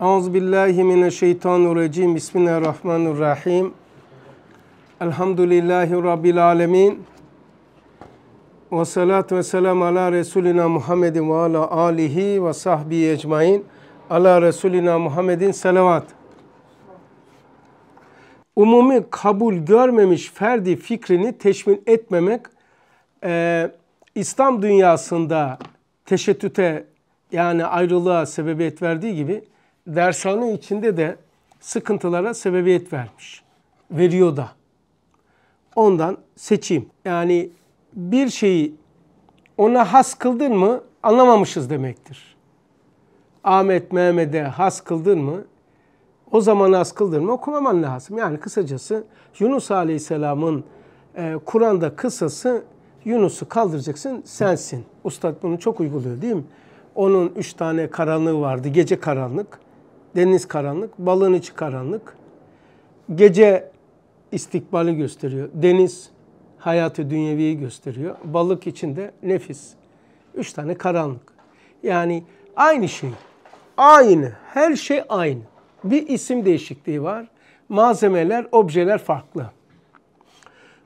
Euzubillahimineşşeytanirracim. Bismillahirrahmanirrahim. Elhamdülillahi Rabbil alemin. Ve salatu ve selamu ala Resulina Muhammedin ve ala alihi ve sahbihi ecmain. Ala Resulina Muhammedin selavat. Umumi kabul görmemiş ferdi fikrini teşmin etmemek, e, İslam dünyasında teşettüte yani ayrılığa sebebiyet verdiği gibi, dershane içinde de sıkıntılara sebebiyet vermiş. Veriyor da. Ondan seçeyim. Yani bir şeyi ona has kıldın mı anlamamışız demektir. Ahmet Mehmet'e has kıldın mı o zaman has kıldın mı okumaman lazım. Yani kısacası Yunus Aleyhisselam'ın e, Kur'an'da kısası Yunus'u kaldıracaksın sensin. Ustad bunu çok uyguluyor değil mi? Onun üç tane karanlığı vardı. Gece karanlık, Deniz karanlık, balığın içi karanlık. Gece istikbali gösteriyor. Deniz hayatı dünyeviyi gösteriyor. Balık içinde nefis. Üç tane karanlık. Yani aynı şey. Aynı. Her şey aynı. Bir isim değişikliği var. Malzemeler, objeler farklı.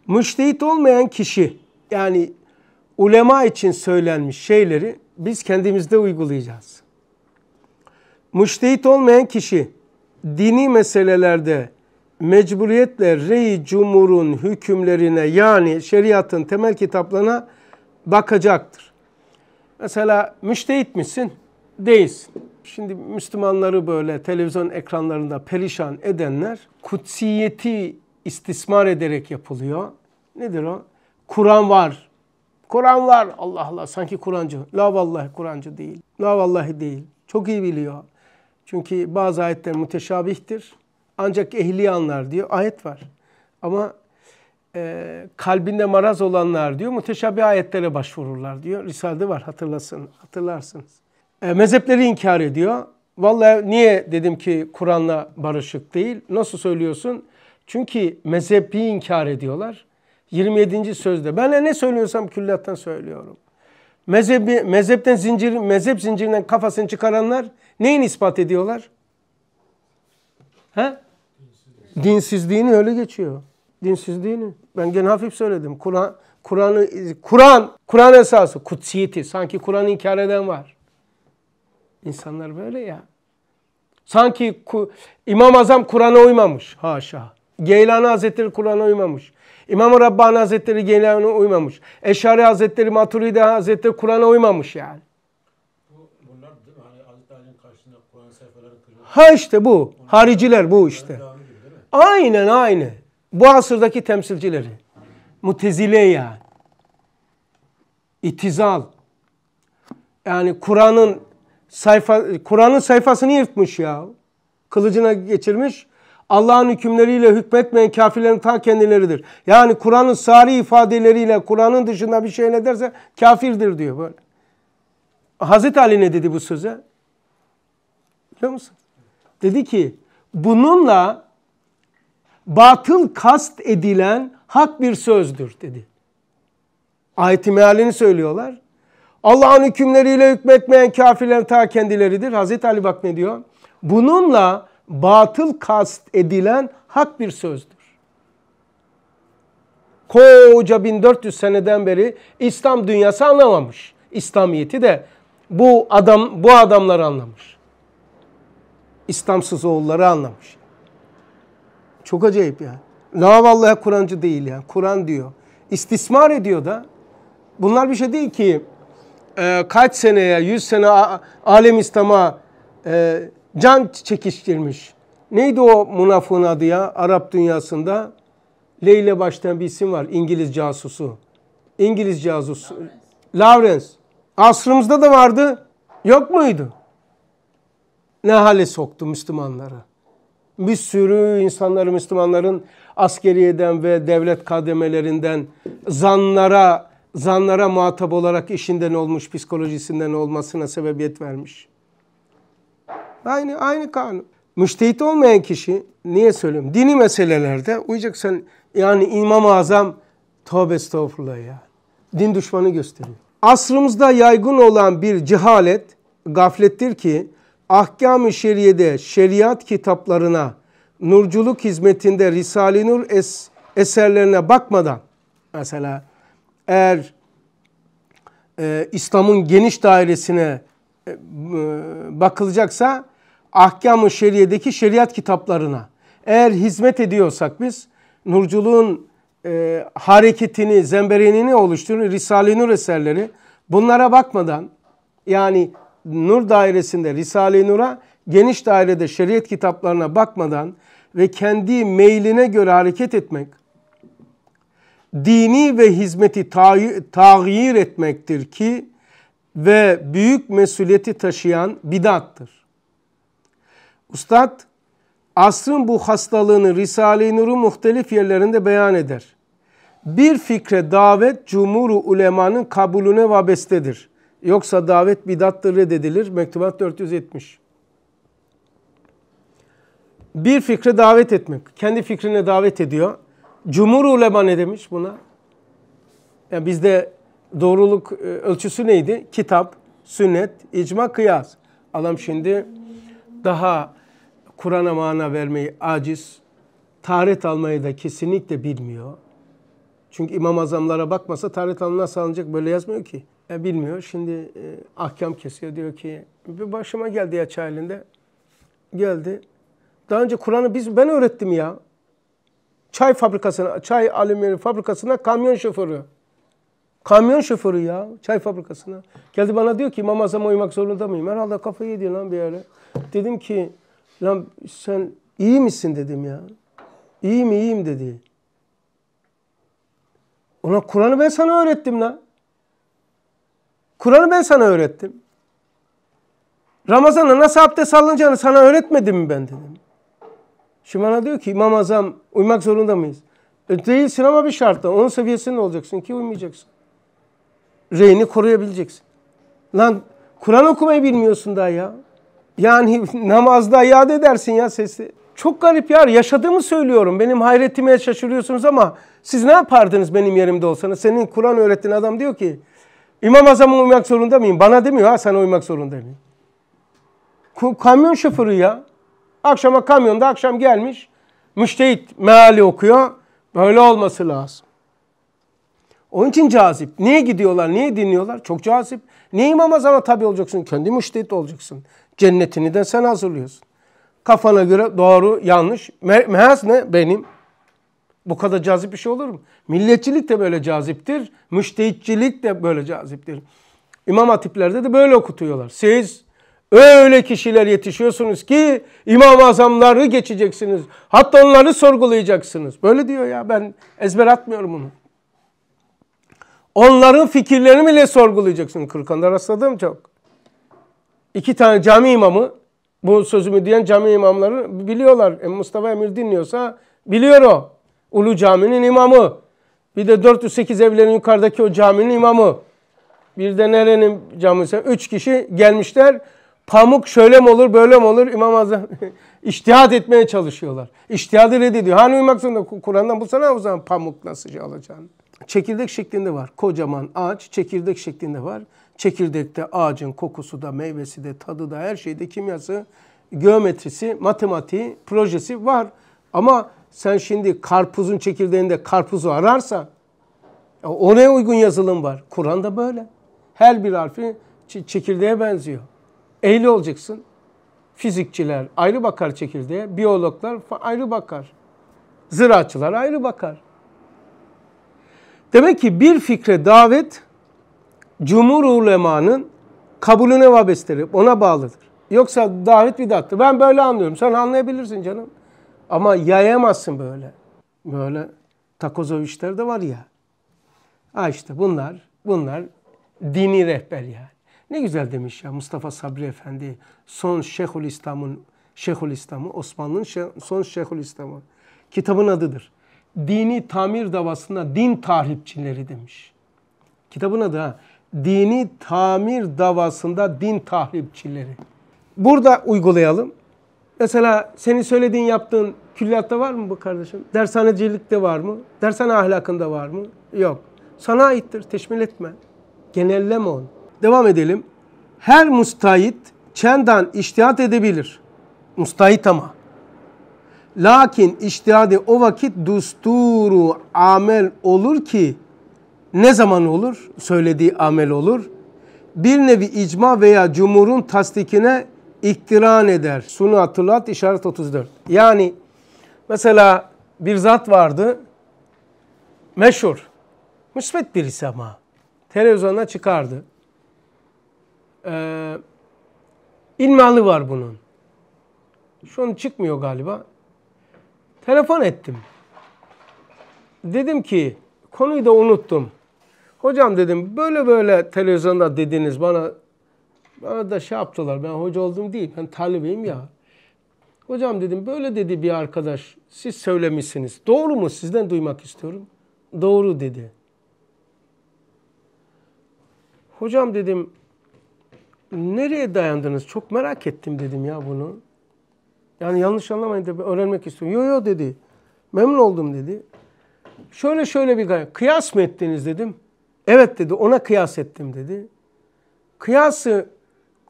Müştehit olmayan kişi yani ulema için söylenmiş şeyleri biz kendimizde uygulayacağız. Müştehit olmayan kişi dini meselelerde mecburiyetle rey cumhurun hükümlerine yani şeriatın temel kitaplarına bakacaktır. Mesela misin? değilsin. Şimdi Müslümanları böyle televizyon ekranlarında perişan edenler kutsiyeti istismar ederek yapılıyor. Nedir o? Kur'an var. Kur'an var. Allah Allah sanki Kur'ancı. La vallahi Kur'ancı değil. La vallahi değil. Çok iyi biliyor. Çünkü bazı ayetler müteşabihtir. Ancak ehli anlar diyor. Ayet var. Ama e, kalbinde maraz olanlar diyor müteşabih ayetlere başvururlar diyor. Risalede var hatırlasın, hatırlarsınız. E, mezhepleri inkar ediyor. Vallahi niye dedim ki Kur'an'la barışık değil? Nasıl söylüyorsun? Çünkü mezhebi inkar ediyorlar. 27. sözde. Ben ne söylüyorsam küllat'tan söylüyorum. Mezhebi, mezhepten zincir, mezhep zincirinden kafasını çıkaranlar Neyin ispat ediyorlar? He? Dinsizliğini, öyle geçiyor. Dinsizliğini. Ben gene hafif söyledim. Kur'an Kur'an'ı Kur'an Kur'an esası kutsiyeti. Sanki Kur'an inkar eden var. İnsanlar böyle ya. Sanki İmam Azam Kur'an'a uymamış. Haşa. Geylani Hazretleri Kur'an'a uymamış. İmam-ı Rabbani Hazretleri Geylani'ye uymamış. Eşari Hazretleri, Maturidi Hazretleri Kur'an'a uymamış yani. Ha işte bu. Hariciler bu işte. Aynen aynı. Bu asırdaki temsilcileri. Mutezile yani. İtizal. Yani Kur'an'ın sayfa Kur'an'ın sayfasını yırtmış ya. Kılıcına geçirmiş. Allah'ın hükümleriyle hükmetmeyen kafirlerin ta kendileridir. Yani Kur'an'ın sari ifadeleriyle Kur'an'ın dışında bir şey ne derse kafirdir diyor böyle. Hazreti Ali ne dedi bu söze? Biliyor musun? Dedi ki bununla batıl kast edilen hak bir sözdür dedi. Ayet-i mealini söylüyorlar. Allah'ın hükümleriyle hükmetmeyen kafirlerin ta kendileridir. Hazreti Ali bak ne diyor? Bununla batıl kast edilen hak bir sözdür. Koca 1400 seneden beri İslam dünyası anlamamış. İslamiyeti de bu adam bu adamlar anlamış. İslamsız oğulları anlamış. Çok acayip ya. La vallahi Kur'ancı değil ya. Kur'an diyor. İstismar ediyor da. Bunlar bir şey değil ki e, kaç seneye, yüz sene alem İslam'a e, can çekiştirmiş. Neydi o münafığın adı ya Arap dünyasında? Leyla baştan bir isim var. İngiliz casusu. İngiliz casusu. Lawrence. Lawrence. Asrımızda da vardı. Yok muydu? ne hale soktu Müslümanları. Bir sürü insanları Müslümanların askeriyeden ve devlet kademelerinden zanlara zanlara muhatap olarak işinden olmuş, psikolojisinden olmasına sebebiyet vermiş. Aynı aynı kanun. Müştehit olmayan kişi niye söylüyorum? Dini meselelerde uyacaksan yani İmam-ı Azam tövbe estağfurullah ya. Din düşmanı gösteriyor. Asrımızda yaygın olan bir cehalet, gaflettir ki ahkam-ı şeriyede, şeriat kitaplarına, nurculuk hizmetinde Risale-i Nur es eserlerine bakmadan, mesela eğer e, İslam'ın geniş dairesine e, e bakılacaksa, ahkam-ı şeriyedeki şeriat kitaplarına, eğer hizmet ediyorsak biz, nurculuğun e, hareketini, zemberenini oluşturur, Risale-i Nur eserleri, bunlara bakmadan, yani nur dairesinde Risale-i Nur'a, geniş dairede şeriat kitaplarına bakmadan ve kendi meyline göre hareket etmek, dini ve hizmeti tağyir etmektir ki ve büyük mesuliyeti taşıyan bidattır. Ustad, asrın bu hastalığını Risale-i Nur'u muhtelif yerlerinde beyan eder. Bir fikre davet cumhur ulemanın kabulüne vabestedir. Yoksa davet bidattır reddedilir. Mektubat 470. Bir fikre davet etmek. Kendi fikrine davet ediyor. Cumhur ulema ne demiş buna? Yani bizde doğruluk e, ölçüsü neydi? Kitap, sünnet, icma, kıyas. Adam şimdi daha Kur'an'a mana vermeyi aciz, taharet almayı da kesinlikle bilmiyor. Çünkü İmam Azamlara bakmasa Tarih Anına sağlanacak böyle yazmıyor ki. E, bilmiyor. Şimdi e, ahkam kesiyor diyor ki bir başıma geldi ya çayelinde. Geldi. Daha önce Kur'an'ı biz ben öğrettim ya. Çay fabrikasına, çay alüminyum fabrikasına kamyon şoförü. Kamyon şoförü ya çay fabrikasına. Geldi bana diyor ki İmam Azam'a uymak zorunda mıyım? Herhalde kafayı yedi lan bir yere. Dedim ki lan sen iyi misin dedim ya. İyiyim iyiyim dedi. Ona Kur'an'ı ben sana öğrettim lan. Kur'an'ı ben sana öğrettim. Ramazan'da nasıl abdest alınacağını sana öğretmedim mi ben dedim. Şimdi bana diyor ki İmam Azam uymak zorunda mıyız? E, değilsin ama bir şartla. Onun seviyesinde olacaksın ki uymayacaksın. Reyini koruyabileceksin. Lan Kur'an okumayı bilmiyorsun daha ya. Yani namazda iade edersin ya sesi. Çok garip ya. Yaşadığımı söylüyorum. Benim hayretime şaşırıyorsunuz ama siz ne yapardınız benim yerimde olsanız? Senin Kur'an öğrettiğin adam diyor ki İmam Azam'a uymak zorunda mıyım? Bana demiyor ha sana uymak zorundayım. Kamyon şoförü ya. Akşama kamyonda akşam gelmiş. Müştehit meali okuyor. Böyle olması lazım. Onun için cazip. Niye gidiyorlar? Niye dinliyorlar? Çok cazip. Niye İmam Azam'a tabi olacaksın? Kendi müştehit olacaksın. Cennetini de sen hazırlıyorsun. Kafana göre doğru, yanlış. Me mehaz ne? Benim. Bu kadar cazip bir şey olur mu? Milliyetçilik de böyle caziptir. Müştehitçilik de böyle caziptir. İmam hatiplerde de böyle okutuyorlar. Siz öyle kişiler yetişiyorsunuz ki İmam-ı Azamları geçeceksiniz. Hatta onları sorgulayacaksınız. Böyle diyor ya ben ezber atmıyorum bunu. Onların fikirlerini bile sorgulayacaksın. Kırkan'da rastladım çok. İki tane cami imamı, bu sözümü diyen cami imamları biliyorlar. Mustafa Emir dinliyorsa biliyor o. Ulu caminin imamı. Bir de 408 evlerin yukarıdaki o caminin imamı. Bir de nerenin camisi? Üç kişi gelmişler. Pamuk şöyle mi olur böyle mi olur? İmam Azam iştihat etmeye çalışıyorlar. İştihadı reddediyor. Hani uymak zorunda Kur'an'dan bulsana o zaman pamuk nasıl şey alacağını. Çekirdek şeklinde var. Kocaman ağaç çekirdek şeklinde var. Çekirdekte ağacın kokusu da meyvesi de tadı da her şeyde kimyası, geometrisi, matematiği, projesi var. Ama sen şimdi karpuzun çekirdeğinde karpuzu ararsa ne uygun yazılım var. Kur'an da böyle. Her bir harfi çekirdeğe benziyor. Ehli olacaksın. Fizikçiler ayrı bakar çekirdeğe, biyologlar ayrı bakar. Ziraatçılar ayrı bakar. Demek ki bir fikre davet cumhur ulemanın kabulüne vabestedir, ona bağlıdır. Yoksa davet bir bidattır. Ben böyle anlıyorum. Sen anlayabilirsin canım. Ama yayamazsın böyle. Böyle takozoviçler de var ya. Ha işte bunlar, bunlar dini rehber yani. Ne güzel demiş ya Mustafa Sabri Efendi. Son Şeyhül İslam'ın, Şeyhül İslam'ı, Osmanlı'nın şe, son Şeyhül İslam'ı. Kitabın adıdır. Dini tamir davasında din tahripçileri demiş. Kitabın adı ha. Dini tamir davasında din tahripçileri. Burada uygulayalım. Mesela senin söylediğin yaptığın külliyatta var mı bu kardeşim? Dershanecilikte var mı? Dershane ahlakında var mı? Yok. Sana aittir. Teşmil etme. Genelleme onu. Devam edelim. Her mustayit çendan iştihat edebilir. Mustayit ama. Lakin iştihadi o vakit dusturu amel olur ki ne zaman olur? Söylediği amel olur. Bir nevi icma veya cumhurun tasdikine iktiran eder. Sunu hatırlat işaret 34. Yani mesela bir zat vardı meşhur. Müsbet birisi ama. Televizyona çıkardı. Ee, ilmihali var bunun. Şu an çıkmıyor galiba. Telefon ettim. Dedim ki konuyu da unuttum. Hocam dedim böyle böyle televizyonda dediniz bana bana da şey yaptılar. Ben hoca oldum değil. Ben talebeyim ya. Hocam dedim böyle dedi bir arkadaş. Siz söylemişsiniz. Doğru mu? Sizden duymak istiyorum. Doğru dedi. Hocam dedim nereye dayandınız? Çok merak ettim dedim ya bunu. Yani yanlış anlamayın da öğrenmek istiyorum. Yo yo dedi. Memnun oldum dedi. Şöyle şöyle bir gayet. Kıyas mı ettiniz dedim. Evet dedi ona kıyas ettim dedi. Kıyası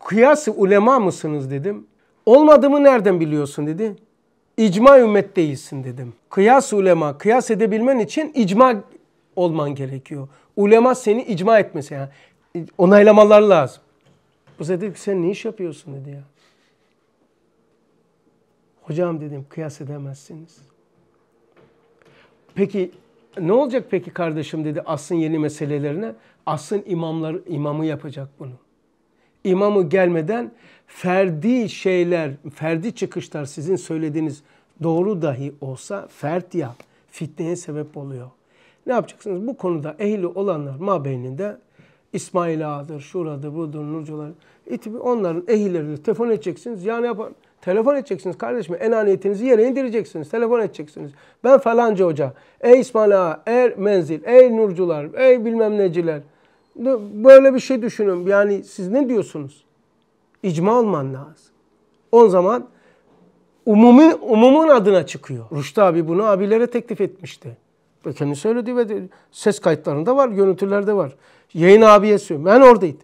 kıyası ulema mısınız dedim. Olmadığımı nereden biliyorsun dedi. İcma ümmet değilsin dedim. Kıyas ulema, kıyas edebilmen için icma olman gerekiyor. Ulema seni icma etmesi yani onaylamalar lazım. Bu dedi ki sen ne iş yapıyorsun dedi ya. Hocam dedim kıyas edemezsiniz. Peki ne olacak peki kardeşim dedi asrın yeni meselelerine. Asrın imamlar, imamı yapacak bunu imamı gelmeden ferdi şeyler, ferdi çıkışlar sizin söylediğiniz doğru dahi olsa fert ya fitneye sebep oluyor. Ne yapacaksınız? Bu konuda ehli olanlar mabeyninde İsmail Ağa'dır, şuradır, budur, Nurcular. E onların ehilleriyle telefon edeceksiniz. Yani yapar, telefon edeceksiniz kardeşim. Enaniyetinizi yere indireceksiniz. Telefon edeceksiniz. Ben falanca hoca. Ey İsmail Ağa, ey er Menzil, ey Nurcular, ey bilmem neciler böyle bir şey düşünün. Yani siz ne diyorsunuz? İcma olman lazım. O zaman umumi, umumun adına çıkıyor. Rüştü abi bunu abilere teklif etmişti. E, ve kendi söyledi ve ses kayıtlarında var, görüntülerde var. Yayın abiye söylüyor. Ben oradaydım.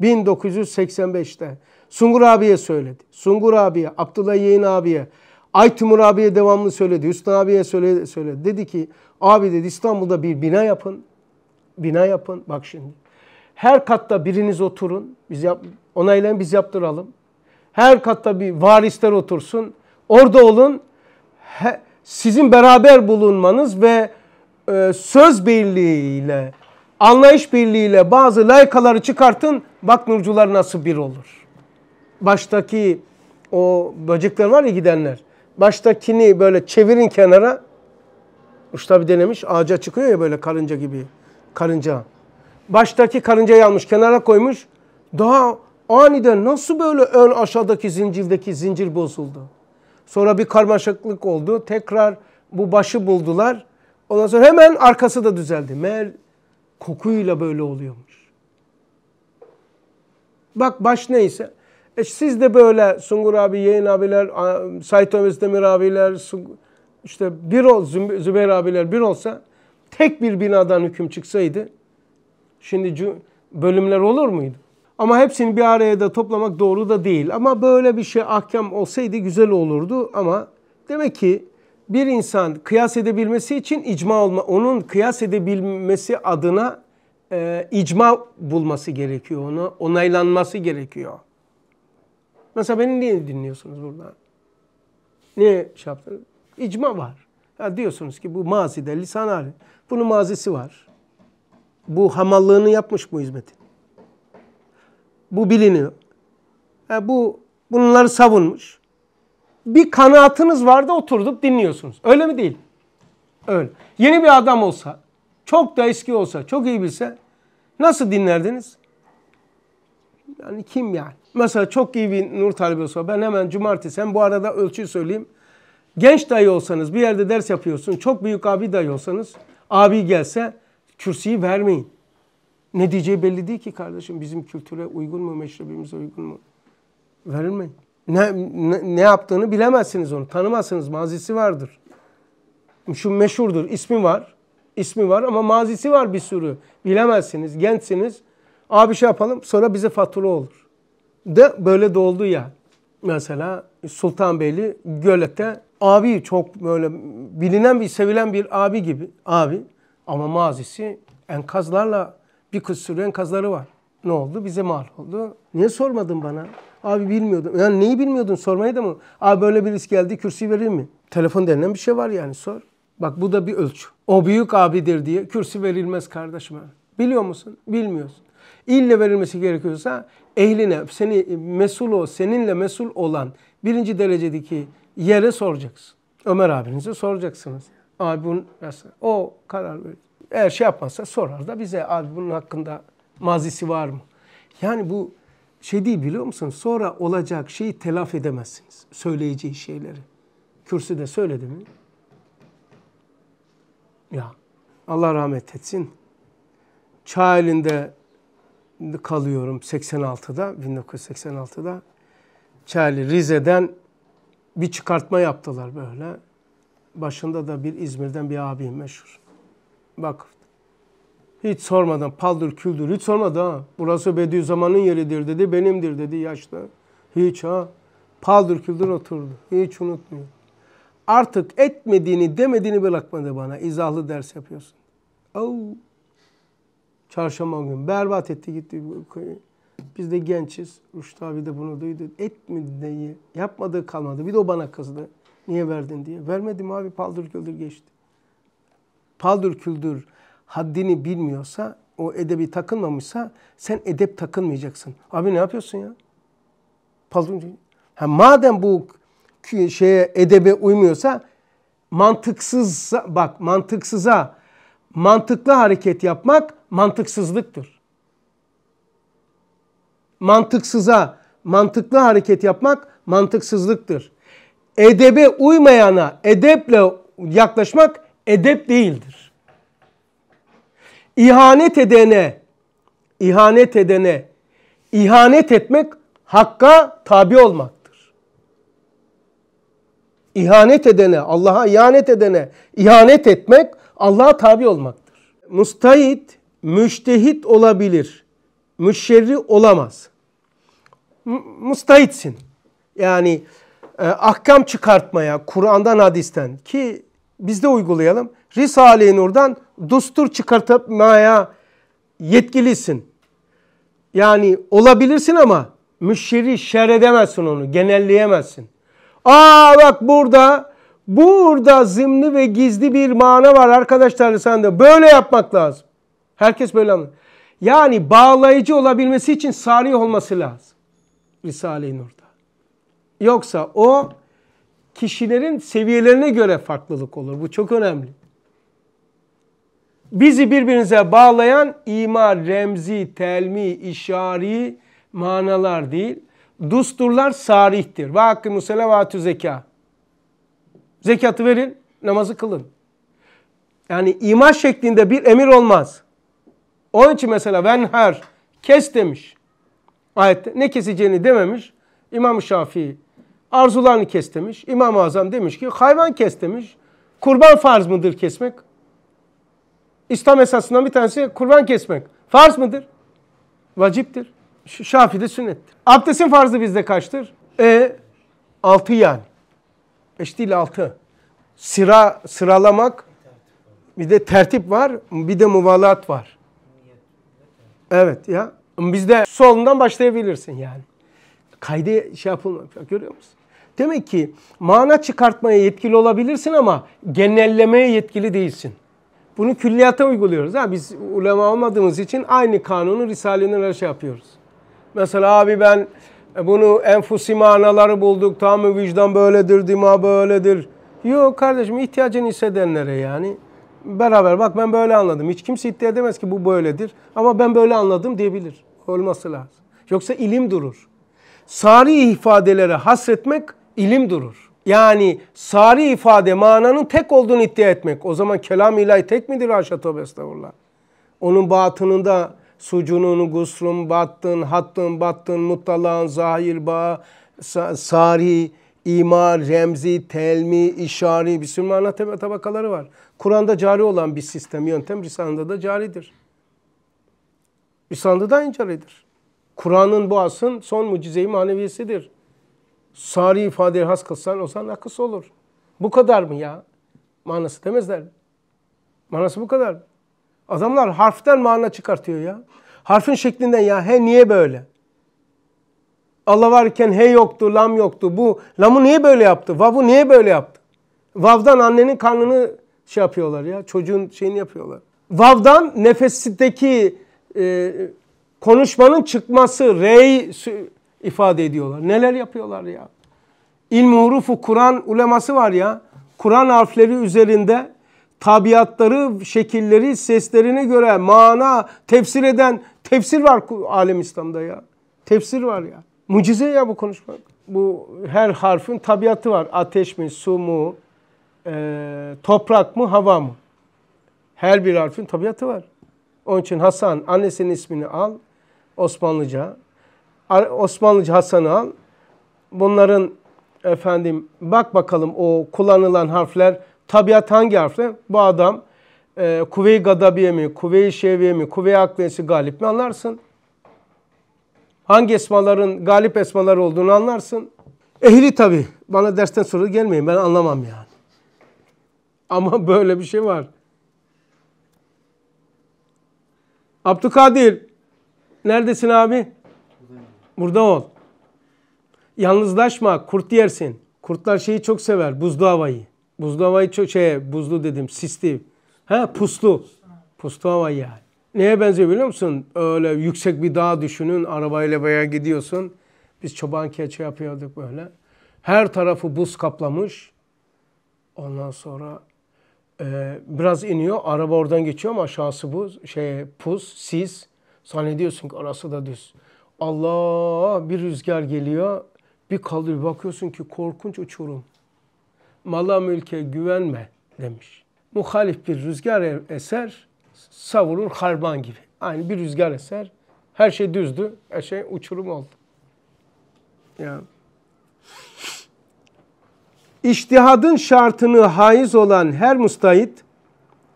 1985'te. Sungur abiye söyledi. Sungur abiye, Abdullah Yeğin abiye, Aytumur abiye devamlı söyledi. Hüsnü abiye söyledi. söyledi. Dedi ki abi dedi İstanbul'da bir bina yapın bina yapın. Bak şimdi. Her katta biriniz oturun. Biz yap, onaylayın biz yaptıralım. Her katta bir varisler otursun. Orada olun. He, sizin beraber bulunmanız ve e, söz birliğiyle, anlayış birliğiyle bazı laykaları çıkartın. Bak nurcular nasıl bir olur. Baştaki o böcekler var ya gidenler. Baştakini böyle çevirin kenara. Usta bir denemiş ağaca çıkıyor ya böyle karınca gibi karınca. Baştaki karıncayı almış kenara koymuş. Daha aniden nasıl böyle ön aşağıdaki zincirdeki zincir bozuldu. Sonra bir karmaşıklık oldu. Tekrar bu başı buldular. Ondan sonra hemen arkası da düzeldi. Meğer kokuyla böyle oluyormuş. Bak baş neyse. E siz de böyle Sungur abi, Yeğen abiler, Saito demir abiler, işte bir ol, Zübeyir abiler bir olsa tek bir binadan hüküm çıksaydı şimdi bölümler olur muydu? Ama hepsini bir araya da toplamak doğru da değil. Ama böyle bir şey ahkam olsaydı güzel olurdu ama demek ki bir insan kıyas edebilmesi için icma olma, onun kıyas edebilmesi adına e, icma bulması gerekiyor onu, onaylanması gerekiyor. Mesela beni niye dinliyorsunuz burada? Niye şey yaptınız? İcma var. Ya diyorsunuz ki bu mazide, lisan hali. Bunun mazisi var. Bu hamallığını yapmış bu hizmeti. Bu biliniyor. Yani bu bunları savunmuş. Bir kanaatınız vardı oturup dinliyorsunuz. Öyle mi değil? Öyle. Yeni bir adam olsa, çok da eski olsa, çok iyi bilse nasıl dinlerdiniz? Yani kim yani? Mesela çok iyi bir nur talebi olsa ben hemen cumartesi hem bu arada ölçü söyleyeyim. Genç dayı olsanız bir yerde ders yapıyorsun. Çok büyük abi dayı olsanız Abi gelse kürsüyü vermeyin. Ne diyeceği belli değil ki kardeşim. Bizim kültüre uygun mu, meşrebimize uygun mu? Verilmeyin. Ne, ne, ne yaptığını bilemezsiniz onu. Tanımazsınız. Mazisi vardır. Şu meşhurdur. ismi var. İsmi var ama mazisi var bir sürü. Bilemezsiniz. Gençsiniz. Abi şey yapalım. Sonra bize fatura olur. De böyle doldu ya. Mesela Sultanbeyli Gölet'te abi çok böyle bilinen bir sevilen bir abi gibi abi ama mazisi enkazlarla bir kız sürü enkazları var. Ne oldu? Bize mal oldu. Niye sormadın bana? Abi bilmiyordum. Yani neyi bilmiyordun? Sormayı da mı? Abi böyle birisi geldi kürsüyü verir mi? Telefon denilen bir şey var yani sor. Bak bu da bir ölçü. O büyük abidir diye kürsü verilmez kardeşime. Biliyor musun? Bilmiyorsun. İlle verilmesi gerekiyorsa ehline, seni mesul o, seninle mesul olan birinci derecedeki yere soracaksın. Ömer abinize soracaksınız. Abi bunun o karar verir. Eğer şey yapmazsa sorar da bize abi bunun hakkında mazisi var mı? Yani bu şey değil biliyor musun Sonra olacak şeyi telaf edemezsiniz. Söyleyeceği şeyleri. Kürsüde söyledi mi? Ya Allah rahmet etsin. Çağ elinde kalıyorum 86'da, 1986'da. Çaylı Rize'den bir çıkartma yaptılar böyle. Başında da bir İzmir'den bir abi meşhur. Bak hiç sormadan paldır küldür hiç sormadı ha. Burası Bediüzzaman'ın yeridir dedi, benimdir dedi yaşta Hiç ha. Paldır küldür oturdu. Hiç unutmuyor. Artık etmediğini demediğini bırakmadı bana. İzahlı ders yapıyorsun. Oo. Çarşamba gün berbat etti gitti köyü. Biz de gençiz. Rüştü abi de bunu duydu. Etmedi neyi? Yapmadığı kalmadı. Bir de o bana kızdı. Niye verdin diye. Vermedim abi paldır küldür geçti. Paldır küldür haddini bilmiyorsa, o edebi takılmamışsa sen edep takılmayacaksın. Abi ne yapıyorsun ya? Paldır Ha, madem bu şeye edebe uymuyorsa mantıksız bak mantıksıza mantıklı hareket yapmak mantıksızlıktır mantıksıza mantıklı hareket yapmak mantıksızlıktır. Edebe uymayana edeple yaklaşmak edep değildir. İhanet edene, ihanet edene, ihanet etmek hakka tabi olmaktır. İhanet edene, Allah'a ihanet edene, ihanet etmek Allah'a tabi olmaktır. Mustahit, müştehit olabilir, müşerri olamaz.'' müstahitsin. Yani e, ahkam çıkartmaya Kur'an'dan hadisten ki biz de uygulayalım. Risale-i Nur'dan dustur çıkartmaya yetkilisin. Yani olabilirsin ama müşeri şer edemezsin onu, genelleyemezsin. Aa bak burada, burada zimni ve gizli bir mana var arkadaşlar sen de Böyle yapmak lazım. Herkes böyle anlıyor. Yani bağlayıcı olabilmesi için sari olması lazım. Risale-i Nur'da. Yoksa o kişilerin seviyelerine göre farklılık olur. Bu çok önemli. Bizi birbirimize bağlayan imar, remzi, telmi, işari manalar değil. Dusturlar sarihtir. Ve hakkı musalavatü zeka. Zekatı verin, namazı kılın. Yani imar şeklinde bir emir olmaz. Onun için mesela ben her kes demiş. Ayette ne keseceğini dememiş. İmam Şafii arzularını kes demiş. İmam-ı Azam demiş ki hayvan kes demiş. Kurban farz mıdır kesmek? İslam esasından bir tanesi kurban kesmek. Farz mıdır? Vaciptir. Şafii de sünnettir. Abdestin farzı bizde kaçtır? E, altı yani. Beş değil altı. Sıra, sıralamak. Bir de tertip var. Bir de muvalat var. Evet ya. Biz de solundan başlayabilirsin yani. Kaydı şey yapılmıyor. Görüyor musun? Demek ki mana çıkartmaya yetkili olabilirsin ama genellemeye yetkili değilsin. Bunu külliyata uyguluyoruz. Ha, biz ulema olmadığımız için aynı kanunu Risale'nin şey yapıyoruz. Mesela abi ben e, bunu enfusi manaları bulduk. Tamam vicdan böyledir, dima böyledir. Yok kardeşim ihtiyacın hissedenlere yani beraber bak ben böyle anladım. Hiç kimse iddia edemez ki bu böyledir ama ben böyle anladım diyebilir. Olması lazım. Yoksa ilim durur. Sari ifadelere hasretmek ilim durur. Yani sari ifade mananın tek olduğunu iddia etmek. O zaman kelam ilahi tek midir haşa tövbe estağfurullah. Onun batınında sucunun, gusrun, battın, hattın, battın, muttalağın, zahil, ba, sari, imar, remzi, telmi, işari bir sürü anlatım tabakaları var. Kur'an'da cari olan bir sistem, yöntem Risale'de da caridir. Risale'de da incaridir. Kur'an'ın bu asın son mucizeyi maneviyesidir. Sari ifadeyi has kılsan zaman akıs olur. Bu kadar mı ya? Manası demezler Manası bu kadar. Adamlar harften mana çıkartıyor ya. Harfin şeklinden ya he niye böyle? Allah varken he yoktu, lam yoktu. Bu lamı niye böyle yaptı? Vavu niye böyle yaptı? Vav'dan annenin karnını şey yapıyorlar ya. Çocuğun şeyini yapıyorlar. Vav'dan nefesteki e, konuşmanın çıkması, rey ifade ediyorlar. Neler yapıyorlar ya? i̇lm hurufu Kur'an uleması var ya. Kur'an harfleri üzerinde tabiatları, şekilleri, seslerine göre mana tefsir eden tefsir var alem İslam'da ya. Tefsir var ya. Mucize ya bu konuşmak. Bu her harfin tabiatı var. Ateş mi, su mu, e, toprak mı, hava mı? Her bir harfin tabiatı var. Onun için Hasan, annesinin ismini al, Osmanlıca. Osmanlıca Hasan'ı al. Bunların efendim bak bakalım o kullanılan harfler, tabiat hangi harfler? Bu adam e, Kuvve-i Gadabiye mi, Kuvve-i Şeviye mi, Kuvve-i Akliyesi Galip mi anlarsın hangi esmaların galip esmalar olduğunu anlarsın. Ehli tabi. Bana dersten sonra gelmeyin ben anlamam yani. Ama böyle bir şey var. Abdülkadir neredesin abi? Burada ol. Yalnızlaşma, kurt yersin. Kurtlar şeyi çok sever, buzlu havayı. Buzlu havayı çok şey, buzlu dedim, sisli. Ha, puslu. Puslu hava yani. Neye benziyor biliyor musun? Öyle yüksek bir dağ düşünün. Arabayla veya gidiyorsun. Biz çoban keçi yapıyorduk böyle. Her tarafı buz kaplamış. Ondan sonra e, biraz iniyor. Araba oradan geçiyor ama aşağısı buz, şey, pus, sis. Zannediyorsun ki arası da düz. Allah bir rüzgar geliyor. Bir kaldır bakıyorsun ki korkunç uçurum. Mala mülke güvenme demiş. Muhalif bir rüzgar e- eser savurur harban gibi. Aynı bir rüzgar eser. Her şey düzdü. Her şey uçurum oldu. Ya. İştihadın şartını haiz olan her mustahit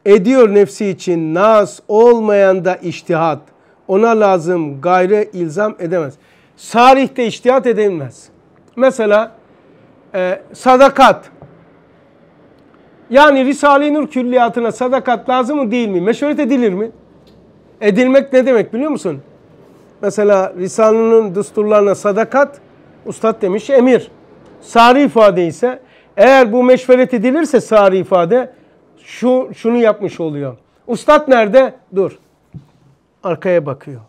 ediyor nefsi için naz olmayan da iştihat. Ona lazım gayre ilzam edemez. Sarihte iştihat edilmez. Mesela e, sadakat yani Risale-i Nur külliyatına sadakat lazım mı değil mi? Meşveret edilir mi? Edilmek ne demek biliyor musun? Mesela Risale-i Risale'nin düsturlarına sadakat, ustad demiş emir. Sari ifade ise eğer bu meşveret edilirse sari ifade şu şunu yapmış oluyor. Ustad nerede? Dur. Arkaya bakıyor.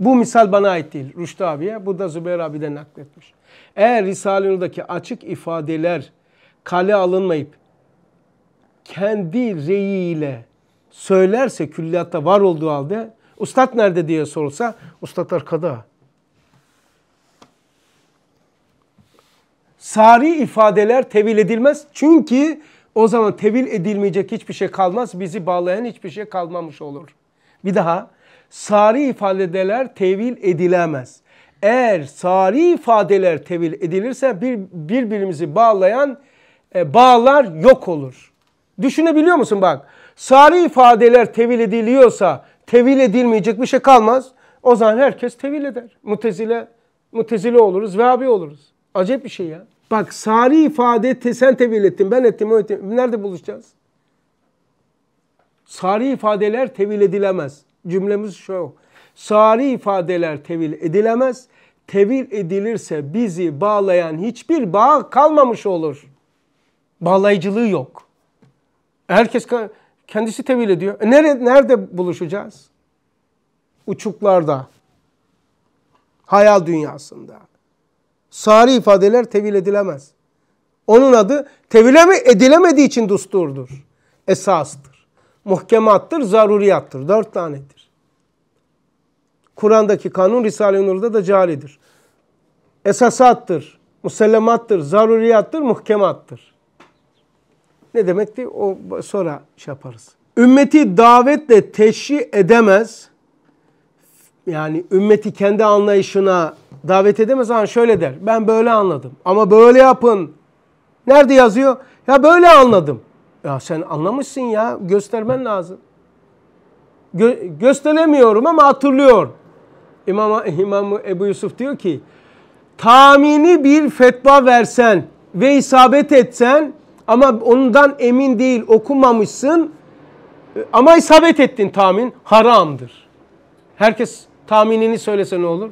Bu misal bana ait değil. Rüştü abiye. Bu da Zübeyir abi'den nakletmiş. Eğer Risale-i Nur'daki açık ifadeler kale alınmayıp kendi reyiyle söylerse külliyatta var olduğu halde ustad nerede diye sorsa ustad arkada. Sari ifadeler tevil edilmez. Çünkü o zaman tevil edilmeyecek hiçbir şey kalmaz. Bizi bağlayan hiçbir şey kalmamış olur. Bir daha sari ifadeler tevil edilemez. Eğer sari ifadeler tevil edilirse bir, birbirimizi bağlayan e, bağlar yok olur. Düşünebiliyor musun bak? Sari ifadeler tevil ediliyorsa tevil edilmeyecek bir şey kalmaz. O zaman herkes tevil eder. Mutezile, mutezile oluruz, Vehhabi oluruz. Acayip bir şey ya. Bak sari ifade te, sen tevil ettin, ben ettim, o ettim. Nerede buluşacağız? Sari ifadeler tevil edilemez. Cümlemiz şu. Sari ifadeler tevil edilemez. Tevil edilirse bizi bağlayan hiçbir bağ kalmamış olur. Bağlayıcılığı yok. Herkes kendisi tevil ediyor. E nerede, nerede buluşacağız? Uçuklarda. Hayal dünyasında. Sari ifadeler tevil edilemez. Onun adı tevileme edilemediği için dusturdur. Esastır. Muhkemattır, zaruriyattır. Dört tanedir. Kur'an'daki kanun Risale-i Nur'da da caridir. Esasattır, musellemattır, zaruriyattır, muhkemattır. Ne demekti? O sonra şey yaparız. Ümmeti davetle teşri edemez. Yani ümmeti kendi anlayışına davet edemez ama şöyle der. Ben böyle anladım. Ama böyle yapın. Nerede yazıyor? Ya böyle anladım. Ya sen anlamışsın ya. Göstermen lazım. Gö- gösteremiyorum ama hatırlıyor. İmam, İmam Ebu Yusuf diyor ki, tahmini bir fetva versen ve isabet etsen ama ondan emin değil okumamışsın ama isabet ettin tahmin haramdır. Herkes tahminini söylese ne olur?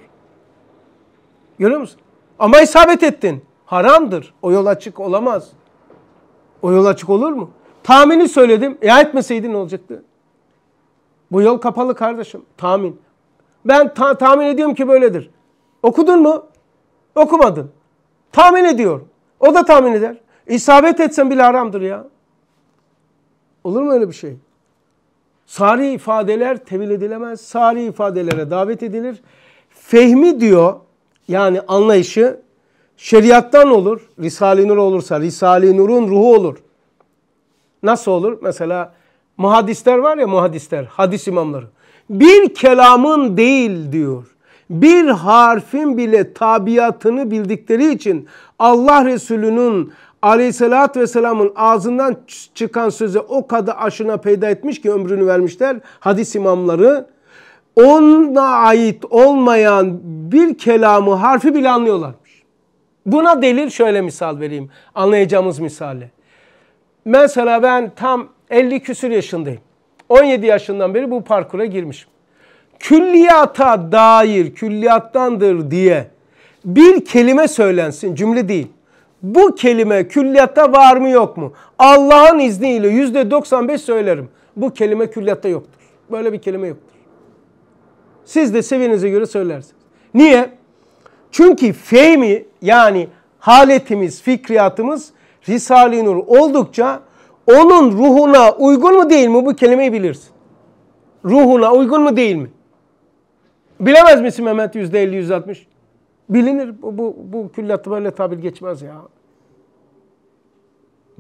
Görüyor musun? Ama isabet ettin. Haramdır. O yol açık olamaz. O yol açık olur mu? Tahmini söyledim. E, ya etmeseydin ne olacaktı? Bu yol kapalı kardeşim. Tahmin. Ben ta tahmin ediyorum ki böyledir. Okudun mu? Okumadın. Tahmin ediyor. O da tahmin eder. İsabet etsen bile haramdır ya. Olur mu öyle bir şey? Sari ifadeler tevil edilemez. Sari ifadelere davet edilir. Fehmi diyor yani anlayışı şeriattan olur. Risale-i Nur olursa Risale-i Nur'un ruhu olur. Nasıl olur? Mesela muhadisler var ya muhadisler, hadis imamları. Bir kelamın değil diyor. Bir harfin bile tabiatını bildikleri için Allah Resulü'nün Aleyhisselatü Vesselam'ın ağzından çıkan söze o kadar aşına peyda etmiş ki ömrünü vermişler hadis imamları. Ona ait olmayan bir kelamı harfi bile anlıyorlarmış. Buna delil şöyle misal vereyim. Anlayacağımız misali. Mesela ben tam 50 küsür yaşındayım. 17 yaşından beri bu parkura girmişim. Külliyata dair, külliyattandır diye bir kelime söylensin, cümle değil bu kelime külliyatta var mı yok mu? Allah'ın izniyle yüzde 95 söylerim. Bu kelime külliyatta yoktur. Böyle bir kelime yoktur. Siz de seviyenize göre söylersiniz. Niye? Çünkü fehmi yani haletimiz, fikriyatımız Risale-i Nur oldukça onun ruhuna uygun mu değil mi bu kelimeyi bilirsin. Ruhuna uygun mu değil mi? Bilemez misin Mehmet yüzde %50-%60? Bilinir bu, bu, bu külliyatı böyle tabir geçmez ya.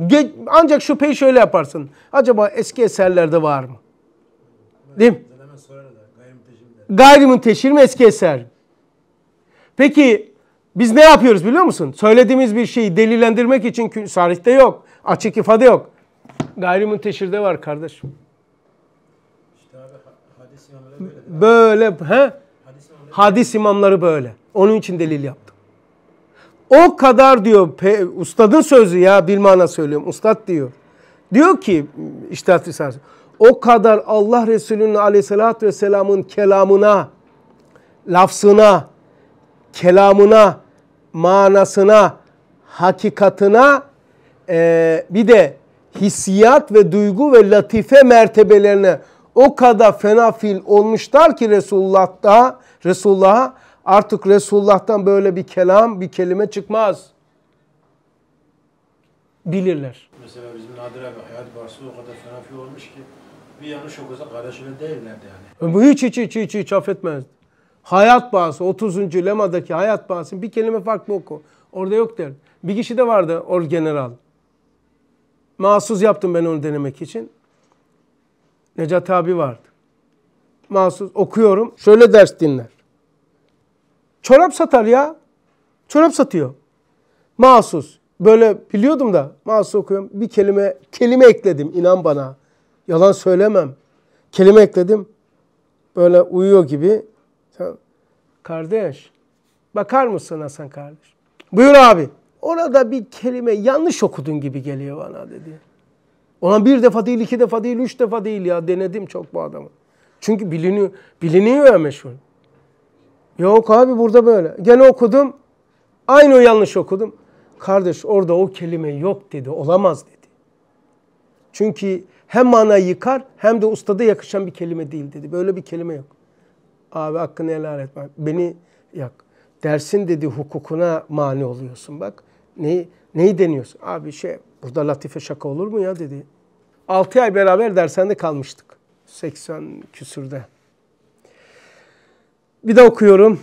Ge ancak şüpheyi şöyle yaparsın. Acaba eski eserlerde var mı? Değil mi? Gayrimun mi eski eser? Peki biz ne yapıyoruz biliyor musun? Söylediğimiz bir şeyi delilendirmek için sarihte yok. Açık ifade yok. Gayrimun teşhirde var kardeşim. İşte abi, hadis böyle. Böyle he? Hadis imamları böyle. Onun için delil yaptım. O kadar diyor, pe, ustadın sözü ya bir mana söylüyorum, ustad diyor. Diyor ki işte risalesi, o kadar Allah Resulü'nün aleyhissalatü vesselamın kelamına, lafzına, kelamına, manasına, hakikatına e, bir de hissiyat ve duygu ve latife mertebelerine o kadar fenafil olmuşlar ki Resulullah'ta Resulullah'a artık Resulullah'tan böyle bir kelam, bir kelime çıkmaz. Bilirler. Mesela bizim Nadir abi hayat bahsi o kadar fenafi olmuş ki bir yanlış okusa kardeşine değillerdi yani. E, hiç hiç hiç hiç, hiç affetmez. Hayat bahsi 30. lemadaki hayat bahsi bir kelime farklı oku. Orada yok der. Bir kişi de vardı or general. Mahsus yaptım ben onu denemek için. Necat abi vardı. Mahsus okuyorum. Şöyle ders dinler. Çorap satar ya. Çorap satıyor. Mahsus. Böyle biliyordum da mahsus okuyorum. Bir kelime kelime ekledim inan bana. Yalan söylemem. Kelime ekledim. Böyle uyuyor gibi. kardeş bakar mısın Hasan kardeş? Buyur abi. Orada bir kelime yanlış okudun gibi geliyor bana dedi. Ona bir defa değil, iki defa değil, üç defa değil ya denedim çok bu adamı. Çünkü biliniyor, biliniyor ya meşhur. Yok abi burada böyle. Gene okudum. Aynı o yanlış okudum. Kardeş orada o kelime yok dedi. Olamaz dedi. Çünkü hem mana yıkar hem de ustada yakışan bir kelime değil dedi. Böyle bir kelime yok. Abi hakkını helal etme. Beni yak. Dersin dedi hukukuna mani oluyorsun bak. Neyi, neyi deniyorsun? Abi şey burada latife şaka olur mu ya dedi. 6 ay beraber dershane kalmıştık. 80 küsürde. Bir de okuyorum.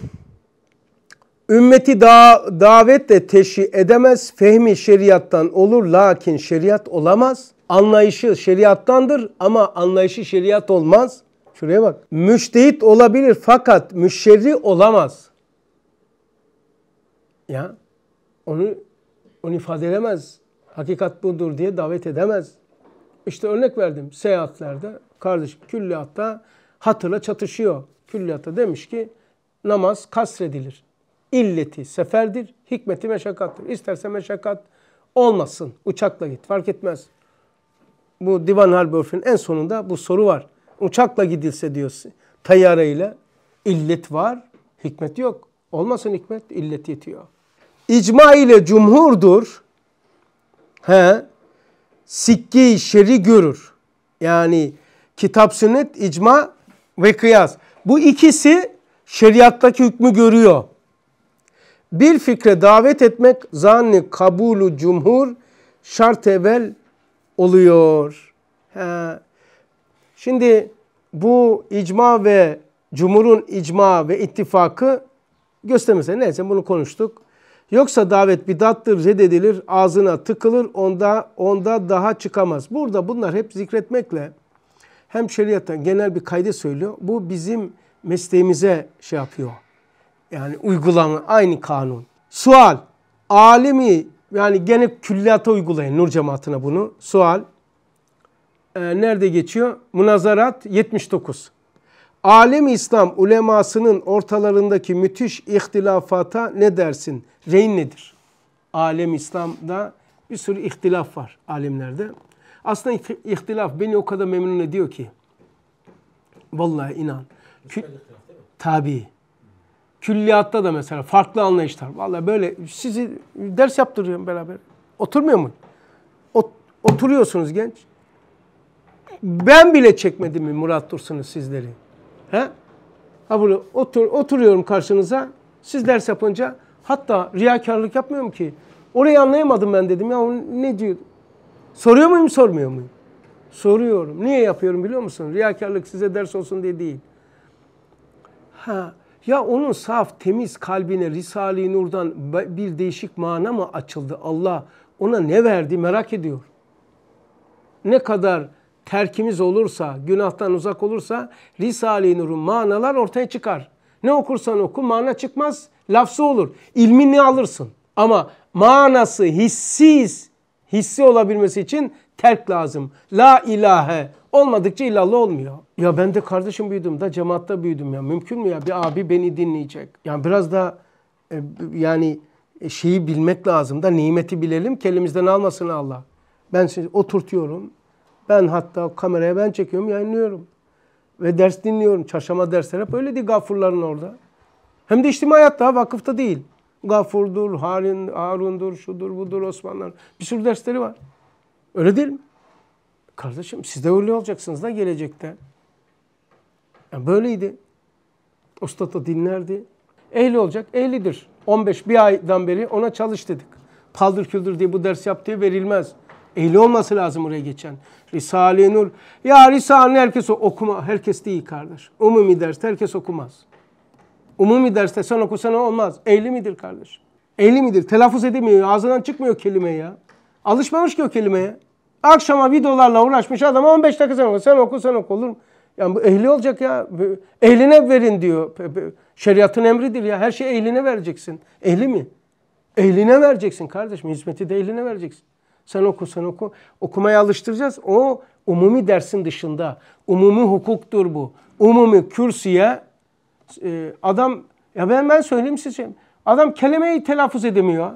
Ümmeti da davetle teşhi edemez, fehmi şeriattan olur lakin şeriat olamaz. Anlayışı şeriattandır ama anlayışı şeriat olmaz. Şuraya bak. Müştehit olabilir fakat müşerri olamaz. Ya onu onu ifade edemez. Hakikat budur diye davet edemez. İşte örnek verdim seyahatlerde. Kardeşim külliyatta hatırla çatışıyor külliyata demiş ki namaz kasredilir. İlleti seferdir, hikmeti meşakkattır. İsterse meşakkat olmasın, uçakla git fark etmez. Bu Divan Halbörf'ün en sonunda bu soru var. Uçakla gidilse diyor ile illet var, hikmet yok. Olmasın hikmet, illet yetiyor. İcma ile cumhurdur. He, sikki şeri görür. Yani kitap sünnet, icma ve kıyas. Bu ikisi şeriattaki hükmü görüyor. Bir fikre davet etmek zanni kabulü cumhur şart evvel oluyor. He. Şimdi bu icma ve cumhurun icma ve ittifakı göstermese neyse bunu konuştuk. Yoksa davet bidattır, reddedilir, ağzına tıkılır, onda onda daha çıkamaz. Burada bunlar hep zikretmekle hem şeriattan genel bir kaydı söylüyor. Bu bizim mesleğimize şey yapıyor. Yani uygulama aynı kanun. Sual. Alimi yani gene külliyata uygulayın Nur cemaatine bunu. Sual. E, nerede geçiyor? Münazarat 79. Alem İslam ulemasının ortalarındaki müthiş ihtilafata ne dersin? Rey nedir? Alem İslam'da bir sürü ihtilaf var alimlerde. Aslında ihtilaf beni o kadar memnun ediyor ki. Vallahi inan. Kü Tabii. Külliyatta da mesela farklı anlayışlar. Vallahi böyle sizi ders yaptırıyorum beraber. Oturmuyor mu? Ot oturuyorsunuz genç. Ben bile çekmedim mi Murat Dursun'u sizleri? He? Ha böyle otur, oturuyorum karşınıza. Siz ders yapınca hatta riyakarlık yapmıyorum ki. Orayı anlayamadım ben dedim ya ne diyor? Soruyor muyum sormuyor muyum? Soruyorum. Niye yapıyorum biliyor musun? Riyakarlık size ders olsun diye değil. Ha, ya onun saf, temiz kalbine Risale-i Nur'dan bir değişik mana mı açıldı? Allah ona ne verdi merak ediyor. Ne kadar terkimiz olursa, günahtan uzak olursa Risale-i Nur'un manalar ortaya çıkar. Ne okursan oku mana çıkmaz, lafzı olur. İlmini alırsın. Ama manası hissiz, hissi olabilmesi için terk lazım. La ilahe olmadıkça illallah olmuyor. Ya ben de kardeşim büyüdüm da cemaatta büyüdüm ya. Mümkün mü ya bir abi beni dinleyecek? Yani biraz da e, yani e, şeyi bilmek lazım da nimeti bilelim ki elimizden almasın Allah. Ben sizi oturtuyorum. Ben hatta kameraya ben çekiyorum yayınlıyorum. Ve ders dinliyorum. Çarşamba dersler hep öyle değil gafurların orada. Hem de içtimai hayatta vakıfta değil. Gafurdur, Harin, Harun'dur, şudur, budur, Osmanlılar. Bir sürü dersleri var. Öyle değil mi? Kardeşim siz de öyle olacaksınız da gelecekte. Yani böyleydi. Usta da dinlerdi. Ehli olacak, ehlidir. 15 bir aydan beri ona çalış dedik. Paldır küldür diye bu ders yaptığı verilmez. Ehli olması lazım oraya geçen. Risale-i Nur. Ya Risale'nin herkes okuma. Herkes değil kardeş. Umumi ders herkes okumaz. Umumi derste sen okusana olmaz. Ehli midir kardeş? Ehli midir? Telaffuz edemiyor. Ağzından çıkmıyor kelime ya. Alışmamış ki o kelimeye. Akşama videolarla uğraşmış adam 15 dakika sen oku. Sen oku sen oku olur mu? Yani bu ehli olacak ya. Ehline verin diyor. Şeriatın emridir ya. Her şeyi ehline vereceksin. Ehli mi? Ehline vereceksin kardeşim. Hizmeti de ehline vereceksin. Sen oku, sen oku. Okumaya alıştıracağız. O umumi dersin dışında. Umumi hukuktur bu. Umumi kürsüye ee, adam ya ben ben söyleyeyim size. Adam kelimeyi telaffuz edemiyor.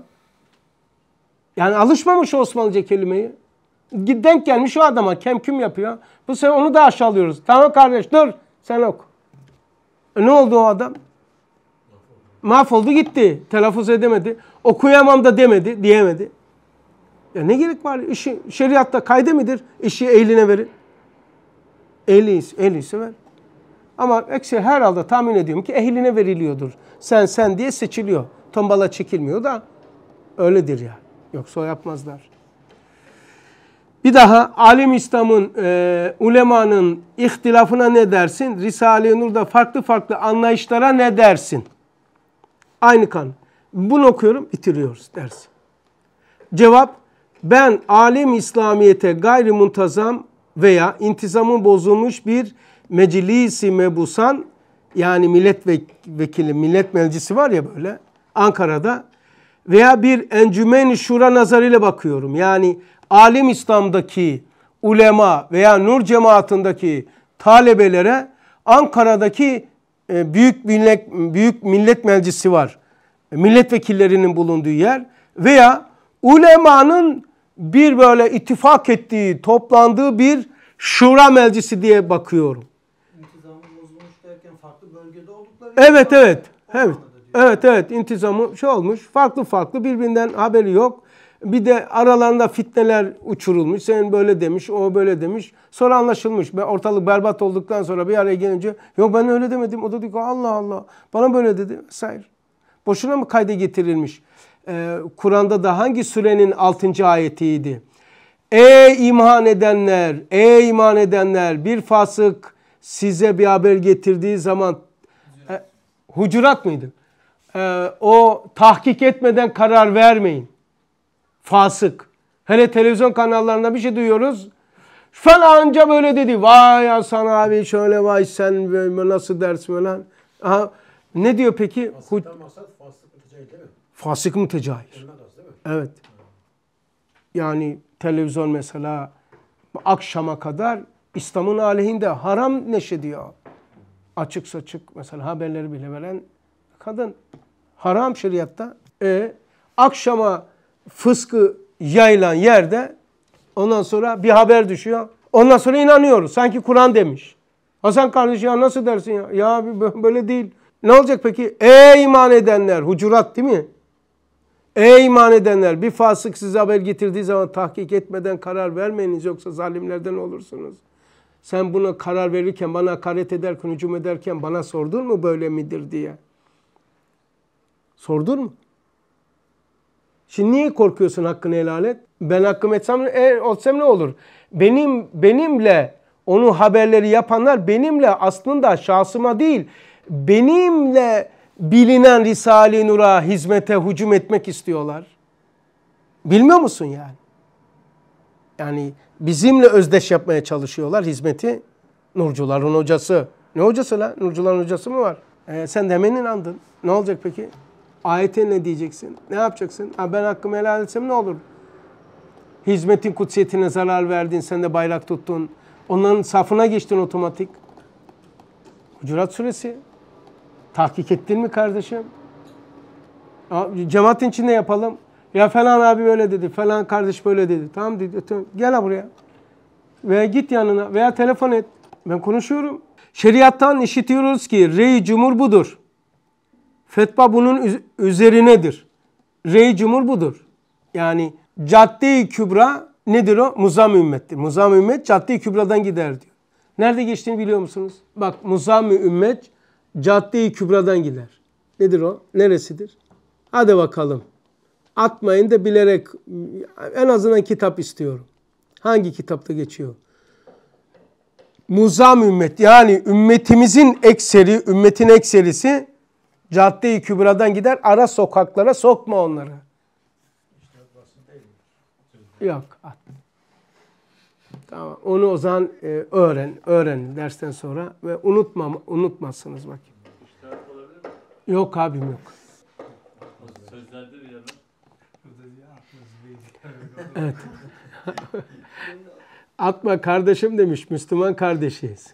Yani alışmamış Osmanlıca kelimeyi. Denk gelmiş o adama kemküm yapıyor. Bu sefer onu da aşağılıyoruz. Tamam kardeş dur sen ok. E ne oldu o adam? Mahvoldu gitti. Telaffuz edemedi. Okuyamam da demedi, diyemedi. Ya ne gerek var? İşi, şeriatta kayde midir? İşi ehline verin. Ehli ise, ehli ise ver. Ama Öksel herhalde tahmin ediyorum ki ehline veriliyordur. Sen sen diye seçiliyor. Tombala çekilmiyor da öyledir ya. Yoksa o yapmazlar. Bir daha alim İslam'ın, e, ulemanın ihtilafına ne dersin? Risale-i Nur'da farklı farklı anlayışlara ne dersin? Aynı kan. Bunu okuyorum, bitiriyoruz dersin. Cevap, ben alim İslamiyet'e gayri muntazam veya intizamı bozulmuş bir meclisi mebusan yani milletvekili, millet meclisi var ya böyle Ankara'da veya bir encümen-i şura nazarıyla bakıyorum. Yani alim İslam'daki ulema veya nur cemaatindeki talebelere Ankara'daki e, büyük millet, büyük millet meclisi var. Milletvekillerinin bulunduğu yer veya ulemanın bir böyle ittifak ettiği, toplandığı bir şura meclisi diye bakıyorum. Evet evet. Evet. Evet evet intizamı şey olmuş. Farklı farklı birbirinden haberi yok. Bir de aralarında fitneler uçurulmuş. Senin böyle demiş, o böyle demiş. Sonra anlaşılmış. Ortalık berbat olduktan sonra bir araya gelince yok ben öyle demedim. O da diyor Allah Allah bana böyle dedi. Hayır. Boşuna mı kayda getirilmiş? Ee, Kur'an'da da hangi sürenin 6. ayetiydi? Ey iman edenler, ey iman edenler bir fasık size bir haber getirdiği zaman Hucurat mıydı? Ee, o tahkik etmeden karar vermeyin. Fasık. Hele televizyon kanallarında bir şey duyuyoruz. Falanca böyle dedi. Vay Hasan abi şöyle vay sen böyle nasıl ders falan. Aha, ne diyor peki? Fasıktan fasık mütecahil değil mi? Fasık Evet. Yani televizyon mesela akşama kadar İslam'ın aleyhinde haram diyor? açık saçık mesela haberleri bile veren kadın. Haram şeriatta. E, akşama fıskı yayılan yerde ondan sonra bir haber düşüyor. Ondan sonra inanıyoruz. Sanki Kur'an demiş. Hasan kardeş ya nasıl dersin ya? Ya böyle değil. Ne olacak peki? Ey iman edenler. Hucurat değil mi? Ey iman edenler. Bir fasık size haber getirdiği zaman tahkik etmeden karar vermeyiniz. Yoksa zalimlerden olursunuz. Sen buna karar verirken, bana hakaret ederken, hücum ederken bana sordun mu böyle midir diye? Sordun mu? Şimdi niye korkuyorsun hakkını helal et? Ben hakkım etsem, e, olsam ne olur? Benim benimle onu haberleri yapanlar benimle aslında şahsıma değil, benimle bilinen Risale-i Nur'a hizmete hücum etmek istiyorlar. Bilmiyor musun yani? Yani bizimle özdeş yapmaya çalışıyorlar hizmeti. Nurcuların hocası. Ne hocası la? Nurcuların hocası mı var? Ee, sen de hemen inandın. Ne olacak peki? Ayete ne diyeceksin? Ne yapacaksın? Ha, ben hakkımı helal etsem ne olur? Hizmetin kutsiyetine zarar verdin, sen de bayrak tuttun. Onların safına geçtin otomatik. Hucurat suresi. Tahkik ettin mi kardeşim? Cemaatin içinde yapalım. Ya falan abi böyle dedi, falan kardeş böyle dedi. Tamam dedi, tamam. gel ha buraya. Veya git yanına veya telefon et. Ben konuşuyorum. Şeriattan işitiyoruz ki rey cumhur budur. Fetva bunun üzerinedir. Rey cumhur budur. Yani cadde-i kübra nedir o? Muzam ümmettir. Muzam ümmet cadde-i kübradan gider diyor. Nerede geçtiğini biliyor musunuz? Bak muzam ümmet cadde-i kübradan gider. Nedir o? Neresidir? Hadi bakalım atmayın da bilerek en azından kitap istiyorum. Hangi kitapta geçiyor? Muzam ümmet yani ümmetimizin ekseri, ümmetin ekserisi caddeyi kübradan gider ara sokaklara sokma onları. Yok at. Tamam onu o zaman e, öğren, öğren dersten sonra ve unutma, unutmazsınız bak. Yok abim yok. Evet. Atma kardeşim demiş Müslüman kardeşiyiz.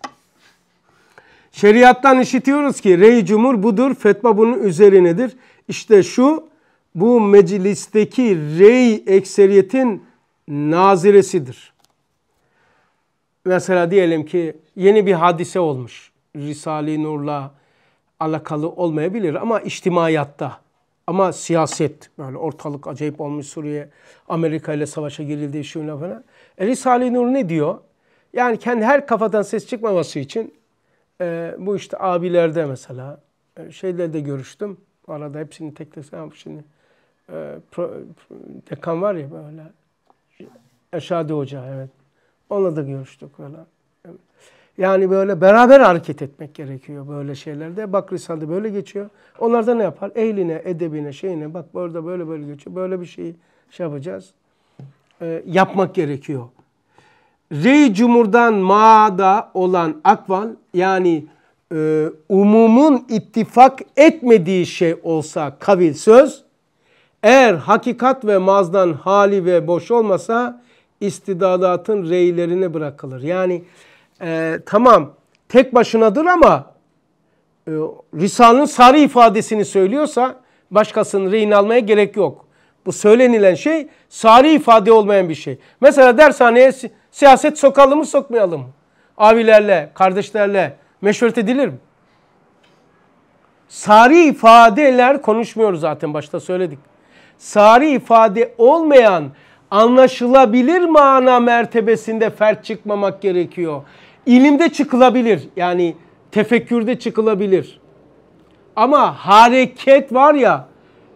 Şeriattan işitiyoruz ki rey cumhur budur, fetva bunun üzerinedir. İşte şu bu meclisteki rey ekseriyetin naziresidir. Mesela diyelim ki yeni bir hadise olmuş. Risale-i Nur'la alakalı olmayabilir ama içtimaiyatta ama siyaset böyle ortalık acayip olmuş Suriye Amerika ile savaşa girildi şuna falan. E, Risale-i Nur ne diyor? Yani kendi her kafadan ses çıkmaması için e, bu işte abilerde mesela e, şeylerde görüştüm. Arada hepsini tek tek sen şimdi e, pro, dekan var ya böyle Eşadi Hoca evet. Onunla da görüştük falan. Yani böyle beraber hareket etmek gerekiyor böyle şeylerde. Bak Risale'de böyle geçiyor. Onlar da ne yapar? Ehline, edebine, şeyine bak burada böyle böyle geçiyor. Böyle bir şeyi şey yapacağız. Ee, yapmak gerekiyor. Rey Cumhur'dan maada olan akval yani e, umumun ittifak etmediği şey olsa kavil söz eğer hakikat ve mazdan hali ve boş olmasa istidadatın reylerine bırakılır. Yani e, tamam tek başınadır ama e, Risale'nin sarı ifadesini söylüyorsa başkasının reyini almaya gerek yok. Bu söylenilen şey sarı ifade olmayan bir şey. Mesela dershaneye si siyaset sokalım mı sokmayalım mı? Abilerle, kardeşlerle meşveret edilir mi? Sari ifadeler konuşmuyoruz zaten başta söyledik. Sari ifade olmayan anlaşılabilir mana mertebesinde fert çıkmamak gerekiyor. İlimde çıkılabilir. Yani tefekkürde çıkılabilir. Ama hareket var ya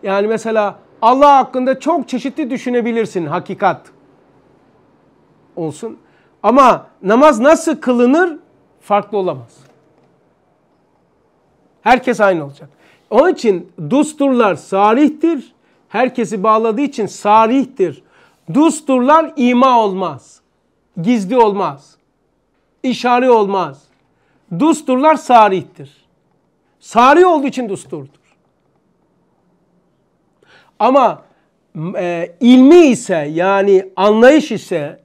yani mesela Allah hakkında çok çeşitli düşünebilirsin hakikat olsun. Ama namaz nasıl kılınır farklı olamaz. Herkes aynı olacak. Onun için dusturlar sarihtir. Herkesi bağladığı için sarihtir. Dusturlar ima olmaz. Gizli olmaz işare olmaz. Dusturlar sarihtir. Sari olduğu için dusturdur. Ama e, ilmi ise yani anlayış ise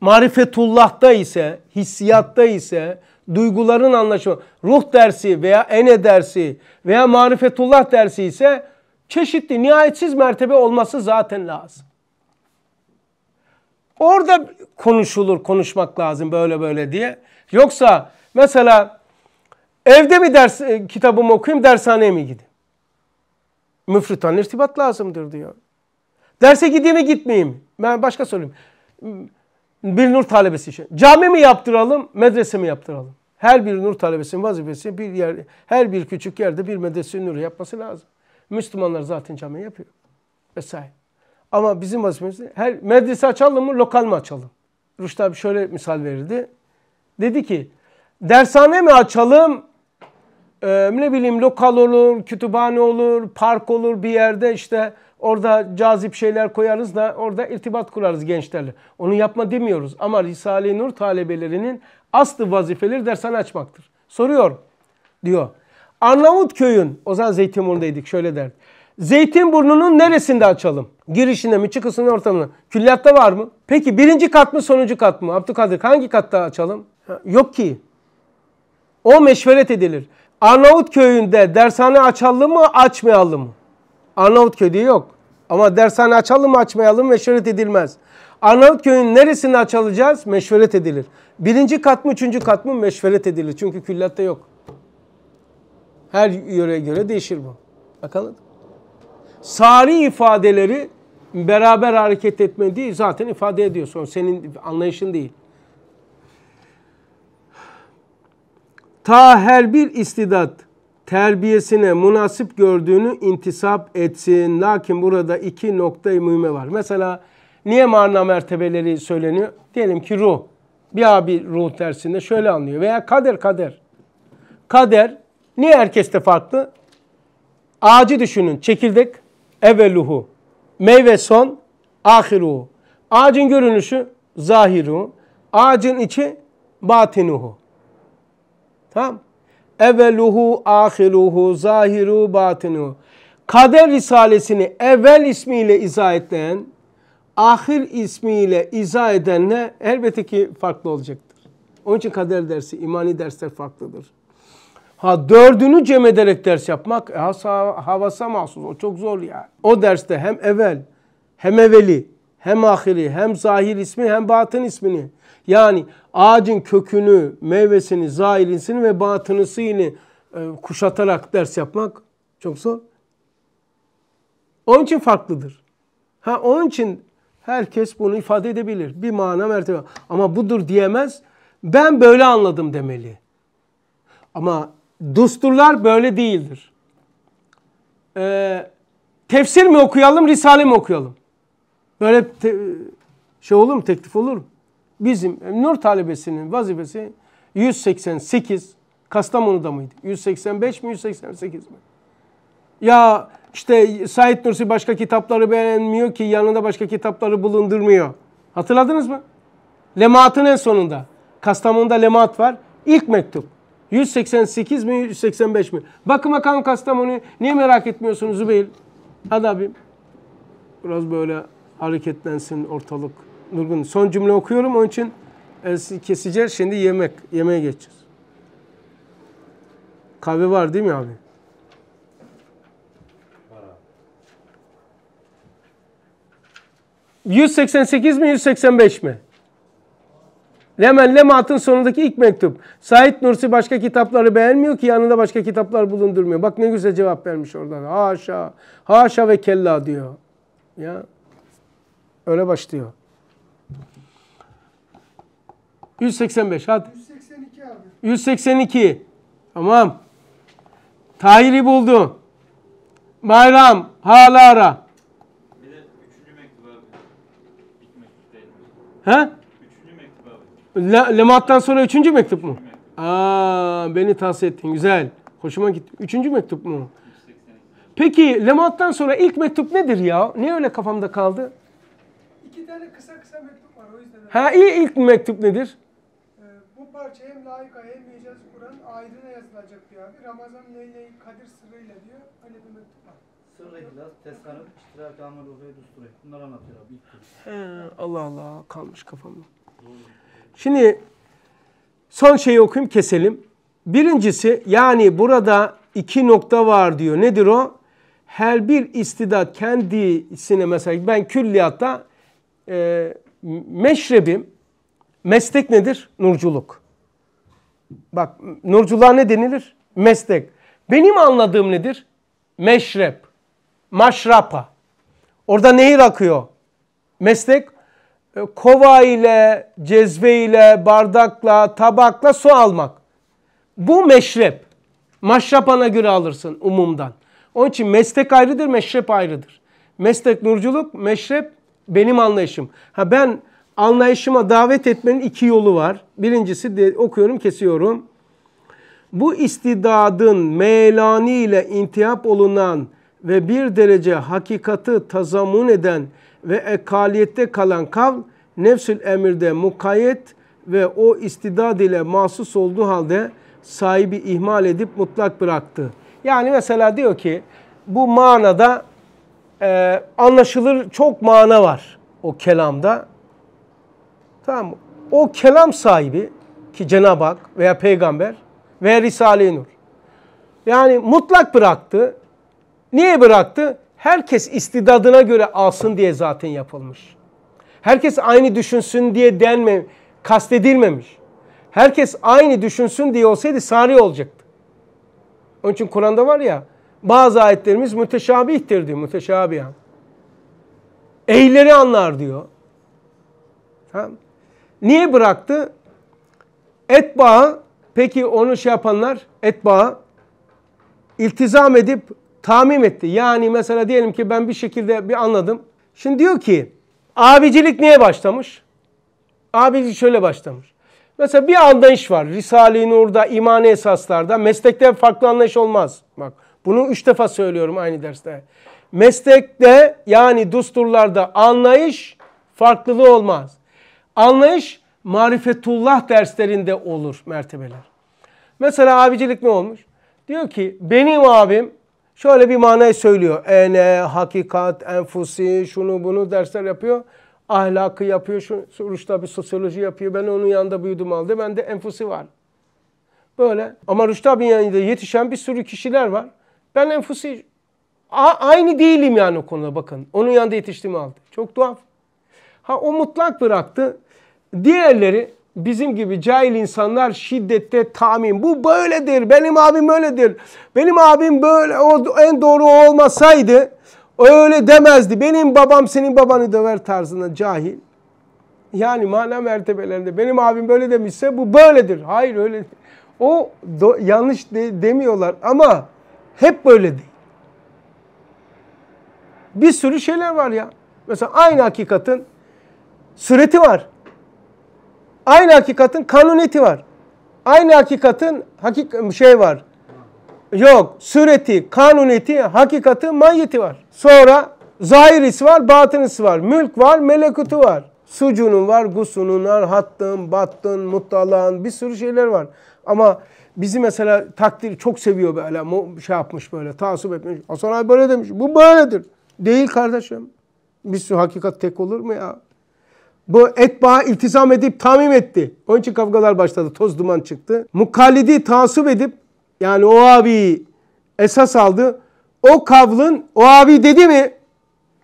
marifetullah'ta ise, hissiyatta ise, duyguların anlaşımı, ruh dersi veya ene dersi veya marifetullah dersi ise çeşitli nihayetsiz mertebe olması zaten lazım. Orada konuşulur, konuşmak lazım böyle böyle diye. Yoksa mesela evde mi ders e, kitabımı okuyayım, dershaneye mi gideyim? Müfritan irtibat lazımdır diyor. Derse gideyim mi gitmeyeyim? Ben başka sorayım. Bir nur talebesi için. Şey. Cami mi yaptıralım, medrese mi yaptıralım? Her bir nur talebesinin vazifesi bir yer, her bir küçük yerde bir medrese nuru yapması lazım. Müslümanlar zaten cami yapıyor. Vesaire. Ama bizim vazifemiz her medrese açalım mı lokal mı açalım? Rüştü abi şöyle misal verirdi. Dedi ki dershane mi açalım? Ee, ne bileyim lokal olur, kütüphane olur, park olur bir yerde işte orada cazip şeyler koyarız da orada irtibat kurarız gençlerle. Onu yapma demiyoruz ama Risale-i Nur talebelerinin aslı vazifeleri dershane açmaktır. Soruyor diyor. köyün o zaman Zeytinburnu'daydık şöyle derdi. Zeytinburnu'nun neresinde açalım? Girişinde mi çıkısının ortamına? Külliyatta var mı? Peki birinci kat mı sonuncu kat mı? Abdülkadir hangi katta açalım? yok ki. O meşveret edilir. Arnavut köyünde dershane açalım mı açmayalım mı? Arnavut köyü yok. Ama dershane açalım mı açmayalım meşveret edilmez. Arnavut köyünün neresini açalacağız? Meşveret edilir. Birinci kat mı üçüncü kat mı meşveret edilir. Çünkü külliyatta yok. Her yöreye göre değişir bu. Bakalım sari ifadeleri beraber hareket etme değil zaten ifade ediyorsun. Senin anlayışın değil. Ta her bir istidat terbiyesine münasip gördüğünü intisap etsin. Lakin burada iki noktayı mühime var. Mesela niye mana mertebeleri söyleniyor? Diyelim ki ruh. Bir abi ruh dersinde şöyle anlıyor. Veya kader kader. Kader niye herkeste farklı? Ağacı düşünün. Çekirdek evveluhu. Meyve son, ahiruhu. Ağacın görünüşü zahiru. Ağacın içi batinuhu. Tamam. Evveluhu, ahiruhu, zahiru, batinuhu. Kader Risalesini evvel ismiyle izah eden, ahir ismiyle izah edenle elbette ki farklı olacaktır. Onun için kader dersi, imani dersler farklıdır. Ha dördünü cem ederek ders yapmak e, hasa, havasa mahsus. O çok zor ya. Yani. O derste hem evvel hem evveli hem ahiri hem zahir ismi hem batın ismini. Yani ağacın kökünü, meyvesini, zahirisini ve batınısını e, kuşatarak ders yapmak çok zor. Onun için farklıdır. Ha onun için herkes bunu ifade edebilir. Bir mana mertebe. Ama budur diyemez. Ben böyle anladım demeli. Ama Dusturlar böyle değildir. Ee, tefsir mi okuyalım, risale mi okuyalım? Böyle şey olur mu, teklif olur mu? Bizim e, Nur talebesinin vazifesi 188, Kastamonu'da mıydı? 185 mi, 188 mi? Ya işte Said Nursi başka kitapları beğenmiyor ki yanında başka kitapları bulundurmuyor. Hatırladınız mı? Lematın en sonunda. Kastamonu'da lemat var. İlk mektup. 188 mi 185 mi? Bakın bakalım Kastamonu. Niye merak etmiyorsunuz Zübeyir? Hadi abim. Biraz böyle hareketlensin ortalık. Durgun. Son cümle okuyorum onun için e, keseceğiz. Şimdi yemek. Yemeğe geçeceğiz. Kahve var değil mi abi? Para. 188 mi 185 mi? Lemen Lemat'ın sonundaki ilk mektup. Said Nursi başka kitapları beğenmiyor ki yanında başka kitaplar bulundurmuyor. Bak ne güzel cevap vermiş oradan. Haşa, haşa ve kella diyor. Ya öyle başlıyor. 185 hadi. 182 abi. 182. Tamam. Tahir'i buldu. Bayram hala ara. Bir de üçüncü mektup abi. He? Le, Lemat'tan sonra üçüncü mektup mu? Aa, beni tavsiye ettin. Güzel. Hoşuma gitti. Üçüncü mektup mu? Peki Lemat'tan sonra ilk mektup nedir ya? Niye öyle kafamda kaldı? İki tane kısa kısa mektup var o yüzden. Ha iyi ilk mektup nedir? Ee, bu parça hem laika hem mecaz Kur'an aydına yazılacak diyor abi. Ramazan Leyla'yı Kadir sırrıyla diyor. Öyle bir mektup var. Sırrı ihlas, teskanıp, iştirak, amel, ufey, dusturu. anlatıyor abi. Allah Allah kalmış kafamda. Doğru. Şimdi son şeyi okuyayım keselim. Birincisi yani burada iki nokta var diyor. Nedir o? Her bir istidat kendisine mesela ben külliyatta e, meşrebim, meslek nedir? Nurculuk. Bak nurculuğa ne denilir? Meslek. Benim anladığım nedir? Meşrep, maşrapa. Orada nehir akıyor. Meslek e, kova ile, cezve ile, bardakla, tabakla su almak. Bu meşrep. Maşrap göre alırsın umumdan. Onun için meslek ayrıdır, meşrep ayrıdır. Meslek nurculuk, meşrep benim anlayışım. Ha ben anlayışıma davet etmenin iki yolu var. Birincisi de, okuyorum, kesiyorum. Bu istidadın meylani ile intihap olunan ve bir derece hakikatı tazamun eden ve ekaliyette kalan kavl nefsül emirde mukayyet ve o istidad ile mahsus olduğu halde sahibi ihmal edip mutlak bıraktı. Yani mesela diyor ki bu manada e, anlaşılır çok mana var o kelamda. Tamam O kelam sahibi ki Cenab-ı Hak veya peygamber veya Risale-i Nur. Yani mutlak bıraktı. Niye bıraktı? Herkes istidadına göre alsın diye zaten yapılmış. Herkes aynı düşünsün diye denme, kastedilmemiş. Herkes aynı düşünsün diye olsaydı sari olacaktı. Onun için Kur'an'da var ya bazı ayetlerimiz müteşabihtir diyor. Müteşabihan. Eyleri anlar diyor. Tamam. Niye bıraktı? Et peki onu şey yapanlar et iltizam edip tamim etti. Yani mesela diyelim ki ben bir şekilde bir anladım. Şimdi diyor ki abicilik niye başlamış? Abicilik şöyle başlamış. Mesela bir anlayış var. Risale-i Nur'da, imani esaslarda. Meslekte farklı anlayış olmaz. Bak bunu üç defa söylüyorum aynı derste. Meslekte yani dusturlarda anlayış farklılığı olmaz. Anlayış marifetullah derslerinde olur mertebeler. Mesela abicilik ne olmuş? Diyor ki benim abim Şöyle bir manayı söylüyor. Ene, hakikat, enfusi, şunu bunu dersler yapıyor. Ahlakı yapıyor. Şu, Ruş bir sosyoloji yapıyor. Ben onun yanında büyüdüm aldı. ben de enfusi var. Böyle. Ama Ruş Tabi'nin yanında yetişen bir sürü kişiler var. Ben enfusi A aynı değilim yani o konuda bakın. Onun yanında yetiştiğimi aldı. Çok tuhaf. Ha o mutlak bıraktı. Diğerleri bizim gibi cahil insanlar şiddette tamin. Bu böyledir. Benim abim öyledir. Benim abim böyle o en doğru o olmasaydı öyle demezdi. Benim babam senin babanı döver tarzında cahil. Yani mana mertebelerinde benim abim böyle demişse bu böyledir. Hayır öyle. O do, yanlış de, demiyorlar ama hep böyle değil. Bir sürü şeyler var ya. Mesela aynı hakikatin sureti var. Aynı hakikatin kanuniyeti var. Aynı hakikatin hakik şey var. Yok, sureti, kanuniyeti, hakikati, manyeti var. Sonra zahirisi var, batınisi var. Mülk var, melekutu var. Sucunun var, gusunun var, hattın, battın, muttalağın bir sürü şeyler var. Ama bizi mesela takdir çok seviyor böyle şey yapmış böyle taassup etmiş. Hasan abi böyle demiş. Bu böyledir. Değil kardeşim. Bir sürü hakikat tek olur mu ya? Bu etbaha iltizam edip tamim etti. Onun için kavgalar başladı. Toz duman çıktı. Mukallidi tasup edip yani o abi esas aldı. O kavlın o abi dedi mi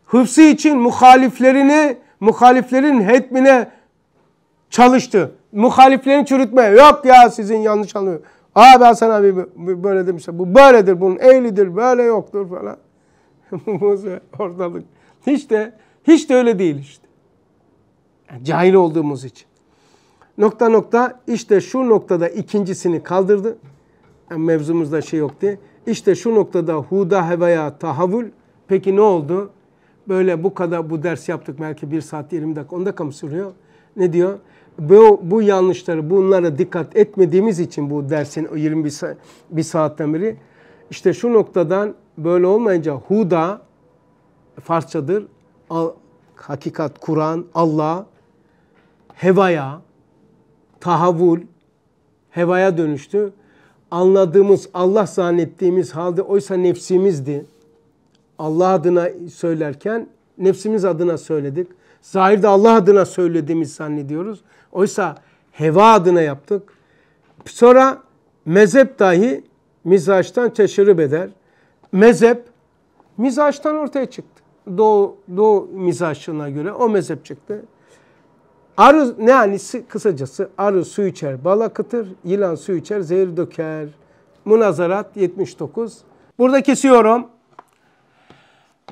hıfsı için muhaliflerini muhaliflerin hetmine çalıştı. Muhaliflerini çürütme. Yok ya sizin yanlış anlıyor. Abi Hasan abi böyle demişler. Bu böyledir bunun eğlidir böyle yoktur falan. Ortalık. Hiç de hiç de öyle değil işte. Cahil olduğumuz için. Nokta nokta işte şu noktada ikincisini kaldırdı. Yani e, mevzumuzda şey yok diye. İşte şu noktada huda hevaya tahavül. Peki ne oldu? Böyle bu kadar bu ders yaptık belki bir saat 20 dakika 10 dakika mı sürüyor? Ne diyor? Bu, bu yanlışları bunlara dikkat etmediğimiz için bu dersin 21 bir saatten beri işte şu noktadan böyle olmayınca huda Farsçadır. Al, hakikat, Kur'an, Allah hevaya, tahavul hevaya dönüştü. Anladığımız, Allah zannettiğimiz halde oysa nefsimizdi. Allah adına söylerken nefsimiz adına söyledik. Zahirde Allah adına söylediğimiz zannediyoruz. Oysa heva adına yaptık. Sonra mezhep dahi mizaçtan teşrib eder. Mezhep mizaçtan ortaya çıktı. Doğu, doğu mizaçına göre o mezhep çıktı. Arı ne yani kısacası arı su içer, bal akıtır, yılan su içer, zehir döker. Munazarat 79. Burada kesiyorum.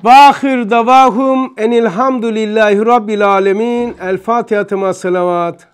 Vahir davahum enilhamdülillahi rabbil alemin. El Fatiha tema salavat.